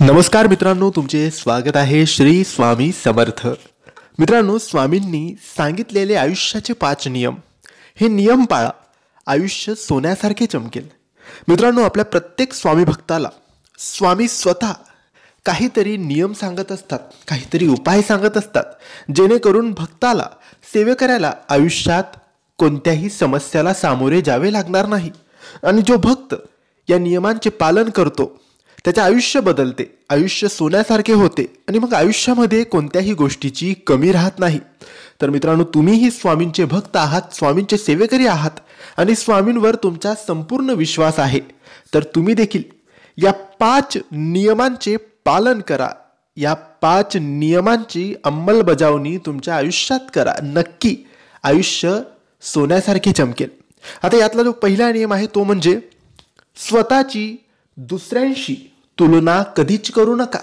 नमस्कार मित्रांनो तुमचे स्वागत आहे श्री स्वामी समर्थ मित्रांनो स्वामींनी सांगितलेले आयुष्याचे पाच नियम हे नियम पाळा आयुष्य सोन्यासारखे चमकेल मित्रांनो आपल्या प्रत्येक स्वामी भक्ताला स्वामी स्वतः काहीतरी नियम सांगत असतात काहीतरी उपाय सांगत असतात जेणेकरून भक्ताला करायला आयुष्यात कोणत्याही समस्याला सामोरे जावे लागणार नाही आणि जो भक्त या नियमांचे पालन करतो त्याचे आयुष्य बदलते आयुष्य सोन्यासारखे होते आणि मग आयुष्यामध्ये कोणत्याही गोष्टीची कमी राहत नाही तर मित्रांनो तुम्हीही स्वामींचे भक्त आहात स्वामींचे सेवेकरी आहात आणि स्वामींवर तुमचा संपूर्ण विश्वास आहे तर तुम्ही देखील या पाच नियमांचे पालन करा या पाच नियमांची अंमलबजावणी तुमच्या आयुष्यात करा नक्की आयुष्य सोन्यासारखे चमकेल आता यातला जो पहिला नियम आहे तो म्हणजे स्वतःची दुसऱ्यांशी तुलना कधीच करू नका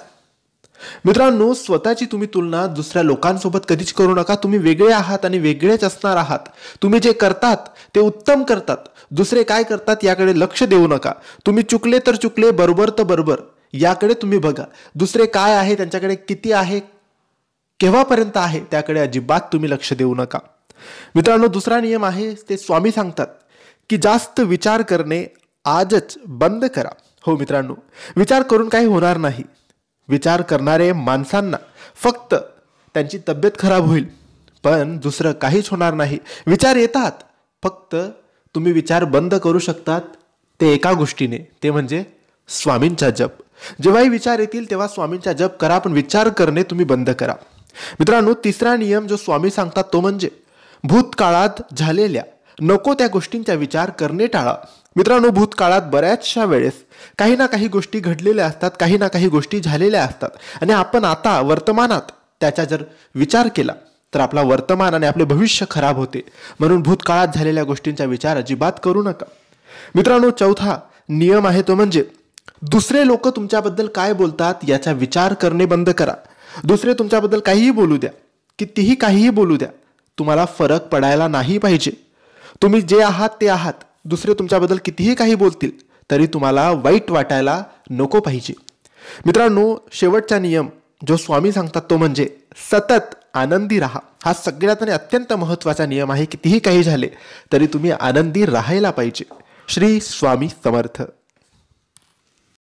मित्रांनो स्वतःची तुम्ही तुलना दुसऱ्या लोकांसोबत कधीच करू नका तुम्ही वेगळे आहात आणि वेगळेच असणार आहात तुम्ही जे करतात ते उत्तम करतात दुसरे काय करतात याकडे लक्ष देऊ नका तुम्ही चुकले तर चुकले बरोबर तर बरोबर याकडे तुम्ही बघा दुसरे काय आहे त्यांच्याकडे किती आहे केव्हापर्यंत आहे त्याकडे अजिबात तुम्ही लक्ष देऊ नका मित्रांनो दुसरा नियम आहे ते स्वामी सांगतात की जास्त विचार करणे आजच बंद करा हो मित्रांनो विचार करून काही होणार नाही विचार करणारे माणसांना फक्त त्यांची तब्येत खराब होईल पण दुसरं काहीच होणार नाही विचार येतात फक्त तुम्ही विचार बंद करू शकतात ते एका गोष्टीने ते म्हणजे स्वामींचा जप जेव्हाही विचार येतील तेव्हा स्वामींचा जप करा पण विचार करणे तुम्ही बंद करा मित्रांनो तिसरा नियम जो स्वामी सांगतात तो म्हणजे भूतकाळात झालेल्या नको त्या गोष्टींचा विचार करणे टाळा मित्रांनो भूतकाळात बऱ्याचशा वेळेस काही ना काही गोष्टी घडलेल्या असतात काही ना काही गोष्टी झालेल्या असतात आणि आपण आता वर्तमानात त्याचा जर विचार केला तर आपला वर्तमान आणि आपले भविष्य खराब होते म्हणून भूतकाळात झालेल्या गोष्टींचा विचार अजिबात करू नका मित्रांनो चौथा नियम आहे तो म्हणजे दुसरे लोक तुमच्याबद्दल काय बोलतात याचा विचार करणे बंद करा दुसरे तुमच्याबद्दल काहीही बोलू द्या कितीही काहीही बोलू द्या तुम्हाला फरक पडायला नाही पाहिजे तुम्ही जे आहात ते आहात दुसरे तुमच्याबद्दल कितीही काही बोलतील तरी तुम्हाला वाईट वाटायला नको पाहिजे मित्रांनो शेवटचा नियम जो स्वामी सांगतात तो म्हणजे सतत आनंदी राहा हा सगळ्यात आणि अत्यंत महत्त्वाचा नियम आहे कितीही काही झाले तरी तुम्ही आनंदी राहायला पाहिजे श्री स्वामी समर्थ